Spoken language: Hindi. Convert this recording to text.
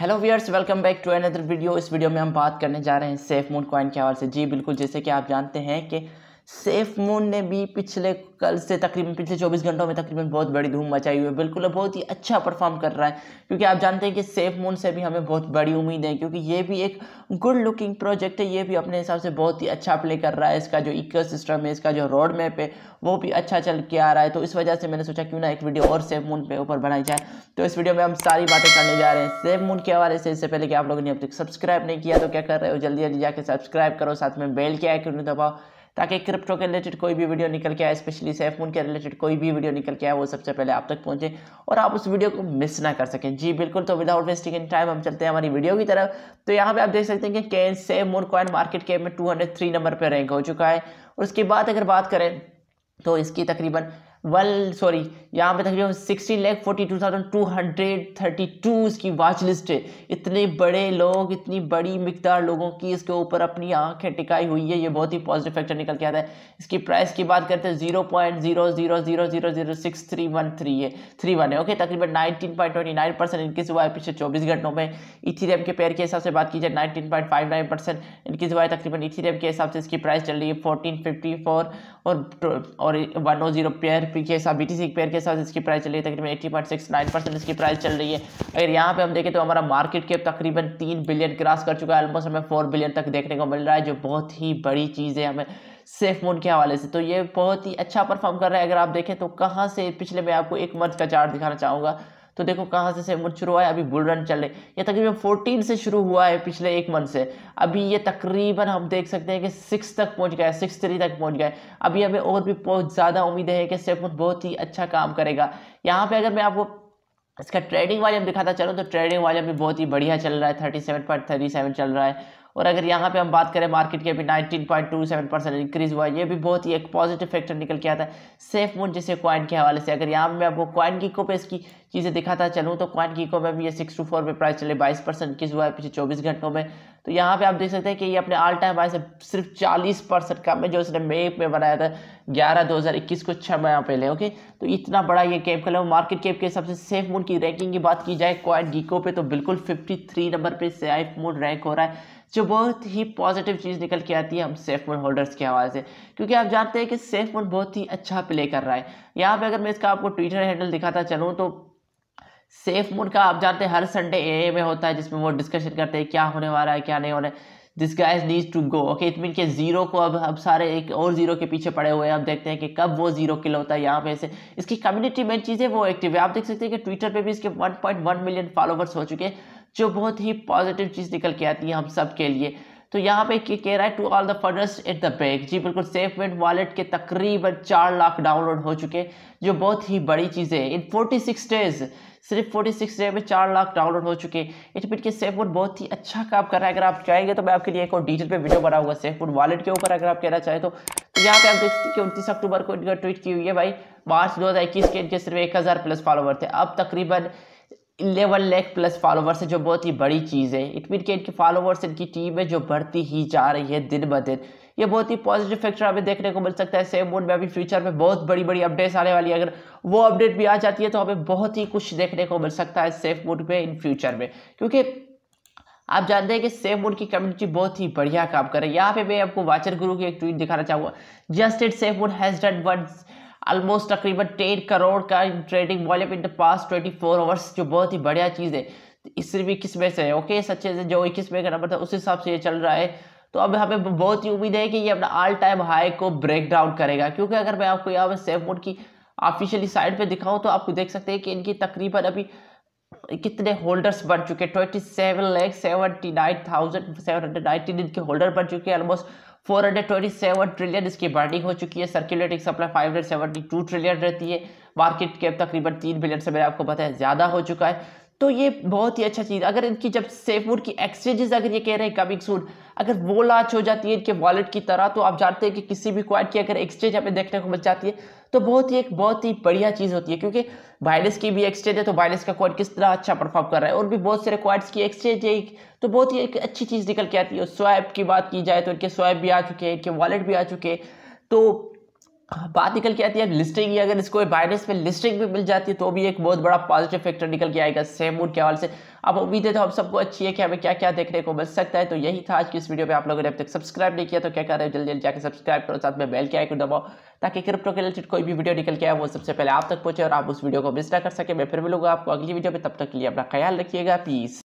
hello viewers welcome back to another video इस वीडियो में हम बात करने जा रहे हैं सेफ मून कॉइन के हवाले से जी बिल्कुल जैसे कि आप जानते हैं कि सेफ मून ने भी पिछले कल से तकरीबन पिछले 24 घंटों में तकरीबन बहुत बड़ी धूम मचाई हुई है बिल्कुल बहुत ही अच्छा परफॉर्म कर रहा है क्योंकि आप जानते हैं कि सेफ मून से भी हमें बहुत बड़ी उम्मीद है क्योंकि ये भी एक गुड लुकिंग प्रोजेक्ट है ये भी अपने हिसाब से बहुत ही अच्छा प्ले कर रहा है इसका जो इको सिस्टम है इसका जो रोड मैप है वो भी अच्छा चल के आ रहा है तो इस वजह से मैंने सोचा क्यों ना एक वीडियो और सेफ मून पे ऊपर बनाई जाए तो इस वीडियो में हम सारी बातें करने जा रहे हैं सेफ मून के हवाले से इससे पहले कि आप लोगों ने अब तक सब्सक्राइब नहीं किया तो क्या कर रहे हो जल्दी जल्दी जाकर सब्सक्राइब करो साथ में बेल के आइकन दबाओ ताकि क्रिप्टो के रिलेटेड कोई भी वीडियो निकल के आए स्पेशली सेफ मून के रिलेटेड कोई भी वीडियो निकल के आए वो सबसे पहले आप तक पहुंचे और आप उस वीडियो को मिस ना कर सकें जी बिल्कुल तो विदाउट वेस्टिंग इन टाइम हम चलते हैं हमारी वीडियो की तरफ तो यहाँ पे आप देख सकते हैं कि can SafeMoon CoinMarketCap में टू नंबर पर रैंक हो चुका है और उसके बाद अगर बात करें तो इसकी तकरीबन वेल सॉरी यहाँ पे तकरीबन sixteen lakh forty two thousand two hundred thirty two इसकी वॉच लिस्ट है इतने बड़े लोग इतनी बड़ी मकदार लोगों की इसके ऊपर अपनी आंखें टिकाई हुई है ये बहुत ही पॉजिटिव फैक्टर निकल के आता है इसकी प्राइस की बात करते हैं zero point zero zero zero zero zero six three one three है थ्री वन है ओके तकरीबन nineteen point twenty nine percent इनकी हुआ है पिछले चौबीस घंटों में इथीरियम के पेयर के हिसाब से बात की जाए nineteen point five nine percent इनकी हुआ है तकरीबन इथीरियम के हिसाब से इसकी प्राइस चल रही है फोर्टीन फिफ्टी फोर और one O zero pair P के साथ बी टी पेयर के साथ इसकी प्राइस चल रही है तकरीबन eighty point six nine percent इसकी प्राइस चल रही है अगर यहाँ पे हम देखें तो हमारा मार्केट कैप तकरीबन तीन बिलियन क्रॉस कर चुका है ऑलमोस्ट हमें फोर बिलियन तक देखने को मिल रहा है जो बहुत ही बड़ी चीज़ है हमें सेफ मून के हवाले से तो ये बहुत ही अच्छा परफॉर्म कर रहा है अगर आप देखें तो कहाँ से पिछले मैं आपको एक मंथ का चार्ट दिखाना चाहूँगा तो देखो कहाँ से सेवन शुरू हुआ है अभी बुल रन चल रहे ये तकरीबन फोर्टीन से शुरू हुआ है पिछले एक मंथ से अभी ये तकरीबन हम देख सकते हैं कि सिक्स तक पहुँच गया है सिक्स थ्री तक पहुँच गया है अभी हमें और भी बहुत ज़्यादा उम्मीद है कि सेवन बहुत ही अच्छा काम करेगा यहाँ पर अगर मैं आपको इसका ट्रेडिंग वाले हम दिखाता चलूँ तो ट्रेडिंग वाले भी बहुत ही बढ़िया चल रहा है thirty seven point thirty seven चल रहा है और अगर यहाँ पे हम बात करें मार्केट के अभी 19.27 परसेंट इंक्रीज हुआ ये भी बहुत ही एक पॉजिटिव फैक्टर निकल के आता है सेफ मूड जैसे क्वाइन के हवाले से अगर यहाँ मैं आपको क्वाइन की को पे इसकी चीज़ें दिखाता चलूँ तो क्वाइन की को में भी ये सिक्स टू फोर में प्राइस चले बाईस परसेंट इंक्रीज हुआ है पिछले चौबीस घंटों में तो यहाँ पे आप देख सकते हैं कि ये अपने ऑल टाइम हाई से सिर्फ चालीस परसेंट कम है जो इसने मे में बनाया था ग्यारह दो हज़ार इक्कीस को छः महीना पहले ओके तो इतना बड़ा ये कैप कल मार्केट कैप के हिसाब से सेफ मूड की रैंकिंग की बात की जाए क्वाइन गीको पे तो बिल्कुल फिफ्टी थ्री नंबर पर सेफ मूड रैंक हो रहा है जो बहुत ही पॉजिटिव चीज़ निकल के आती है हम सेफ सेफमन होल्डर्स के हवाले से क्योंकि आप जानते हैं कि सेफ सेफमन बहुत ही अच्छा प्ले कर रहा है यहाँ पे अगर मैं इसका आपको ट्विटर हैंडल दिखाता चलूँ तो सेफ मोड का आप जानते हैं हर संडे ए में होता है जिसमें वो डिस्कशन करते हैं क्या होने वाला है क्या नहीं होना है this guys needs to go okay it mean के जीरो को अब अब सारे एक और जीरो के पीछे पड़े हुए हैं अब देखते हैं कि कब वो जीरो किल होता है यहाँ पे से इसकी कम्युनिटी चीज चीज़ें वो एक्टिव है आप देख सकते हैं कि ट्विटर पे भी इसके 1.1 मिलियन फॉलोवर्स हो चुके हैं जो बहुत ही पॉजिटिव चीज़ निकल के आती है हम सब के लिए तो यहाँ पे कह रहा है to all the funders at the bank जी बिल्कुल सेफ वेंट वॉलेट के तकरीबन चार लाख डाउनलोड हो चुके जो बहुत ही बड़ी चीज़ है इन 46 डेज सिर्फ 46 डे में चार लाख डाउनलोड हो चुके इट मीन के सेफ वोड बहुत ही अच्छा काम कर रहा है अगर आप चाहेंगे तो मैं आपके लिए एक और डिटेल पे वीडियो बनाऊंगा सेफ वोड वॉलेट के ऊपर अगर आप कहना चाहें तो।, तो, यहाँ पे आप देख सकते हैं कि उनतीस अक्टूबर को इनका ट्वीट की हुई है भाई मार्च इक्कीस के इनके सिर्फ हज़ार प्लस फॉलोवर थे अब तकरीबन इलेवन लैख प्लस फॉलोवर्स है जो बहुत ही बड़ी चीज़ है इट मीन के इनकी फॉलोवर्स इनकी टीम है जो बढ़ती ही जा रही है दिन ब दिन ये बहुत ही पॉजिटिव फैक्टर हमें देखने को मिल सकता है सेम मोड में अभी फ्यूचर में बहुत बड़ी बड़ी अपडेट्स आने वाली है अगर वो अपडेट भी आ जाती है तो हमें बहुत ही कुछ देखने को मिल सकता है सेफ मोड में इन फ्यूचर में क्योंकि आप जानते हैं कि सेम मोड की कम्युनिटी बहुत ही बढ़िया काम कर रही है यहाँ पे मैं आपको वाचर गुरु की एक ट्वीट दिखाना चाहूँगा just it SafeMoon has done one almost तकरीबन टेन करोड़ का trading volume in the past twenty four hours जो बहुत ही बढ़िया चीज़ है इससे भी इक्कीस में से ओके सच्चे से जो इक्कीस में का नंबर था उस हिसाब से ये चल रहा है तो अब हमें बहुत ही उम्मीद है कि ये अपना ऑल टाइम हाई को ब्रेक डाउन करेगा क्योंकि अगर मैं आपको यहाँ पर सेफ मोड की ऑफिशियली साइड पे दिखाऊं तो आपको देख सकते हैं कि इनकी तकरीबन अभी कितने होल्डर्स बन चुके हैं twenty seven lakh seventy nine thousand seven hundred nineteen इनके होल्डर बन चुके हैं ऑलमोस्ट 427 ट्रिलियन इसकी बाइंडिंग हो चुकी है सर्कुलेटिंग सप्लाई 572 ट्रिलियन रहती है मार्केट कैप तकरीबन तीन बिलियन से मैंने आपको बताया ज़्यादा हो चुका है तो ये बहुत ही अच्छा चीज़ अगर इनकी जब सेफमूड की एक्सचेंजेस अगर ये कह रहे हैं कमिंग सूड अगर वो लाच हो जाती है इनके वॉलेट की तरह तो आप जानते हैं कि किसी भी क्वाइट की अगर एक्सचेंज हमें देखने को मिल जाती है तो बहुत ही एक बहुत ही बढ़िया चीज़ होती है क्योंकि बाइनेस की भी एक्सचेंज है तो बाइनेस का क्वाइट किस तरह अच्छा परफॉर्म कर रहा है और भी बहुत सारे क्वाइट्स की एक्सचेंज है तो बहुत ही एक अच्छी चीज़ निकल के आती है और स्वैप की बात की जाए तो इनके स्वैप भी आ चुके हैं इनके वॉलेट भी आ चुके हैं तो हाँ, बात निकल के आती है लिस्टिंग अगर इसको बाइनेंस पे लिस्टिंग भी मिल जाती है तो भी एक बहुत बड़ा पॉजिटिव फैक्टर निकल के आएगा मूड के हवाले से अब उम्मीद है तो हम सबको अच्छी है कि हमें क्या क्या देखने को मिल सकता है तो यही था आज की इस वीडियो में आप लोगों ने अब तक सब्सक्राइब नहीं किया तो क्या कर रहे हैं जल्दी जल्दी जाकर सब्सक्राइब करो साथ में बेल के आइकन दबाओ ताकि क्रिप्टो के रिलेटेड कोई भी वीडियो निकल के आए वो सबसे पहले आप तक पहुंचे और आप उस वीडियो को मिस ना कर सके मैं फिर मिलूंगा आपको अगली वीडियो में तब तक के लिए अपना ख्याल रखिएगा प्लीज़